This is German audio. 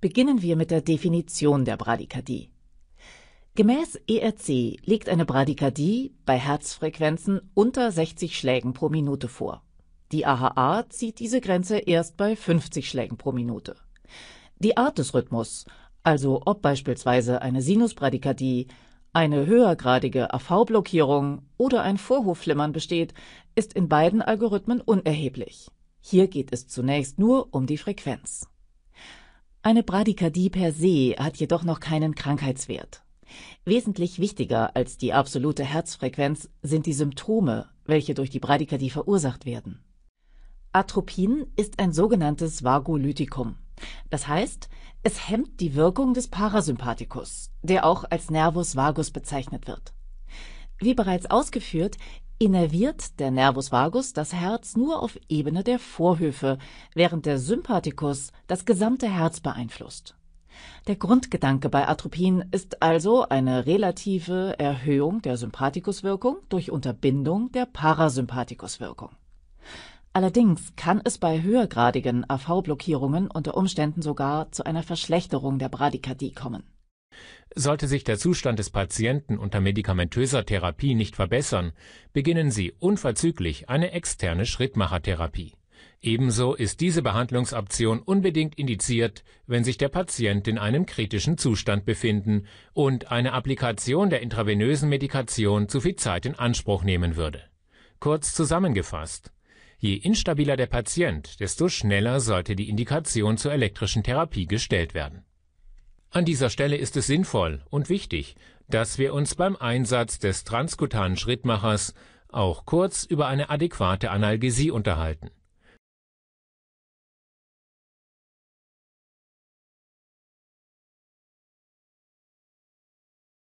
Beginnen wir mit der Definition der Bradykardie. Gemäß ERC liegt eine Bradykardie bei Herzfrequenzen unter 60 Schlägen pro Minute vor. Die AHA zieht diese Grenze erst bei 50 Schlägen pro Minute. Die Art des Rhythmus, also ob beispielsweise eine Sinusbradykardie, eine höhergradige AV-Blockierung oder ein Vorhofflimmern besteht, ist in beiden Algorithmen unerheblich. Hier geht es zunächst nur um die Frequenz. Eine Bradykardie per se hat jedoch noch keinen Krankheitswert. Wesentlich wichtiger als die absolute Herzfrequenz sind die Symptome, welche durch die Bradykardie verursacht werden. Atropin ist ein sogenanntes Vagolytikum das heißt, es hemmt die Wirkung des Parasympathikus, der auch als Nervus vagus bezeichnet wird. Wie bereits ausgeführt, innerviert der Nervus vagus das Herz nur auf Ebene der Vorhöfe, während der Sympathikus das gesamte Herz beeinflusst. Der Grundgedanke bei Atropin ist also eine relative Erhöhung der Sympathikuswirkung durch Unterbindung der Parasympathikuswirkung. Allerdings kann es bei höhergradigen AV-Blockierungen unter Umständen sogar zu einer Verschlechterung der Bradykardie kommen. Sollte sich der Zustand des Patienten unter medikamentöser Therapie nicht verbessern, beginnen Sie unverzüglich eine externe Schrittmachertherapie. Ebenso ist diese Behandlungsoption unbedingt indiziert, wenn sich der Patient in einem kritischen Zustand befinden und eine Applikation der intravenösen Medikation zu viel Zeit in Anspruch nehmen würde. Kurz zusammengefasst, Je instabiler der Patient, desto schneller sollte die Indikation zur elektrischen Therapie gestellt werden. An dieser Stelle ist es sinnvoll und wichtig, dass wir uns beim Einsatz des transkutanen Schrittmachers auch kurz über eine adäquate Analgesie unterhalten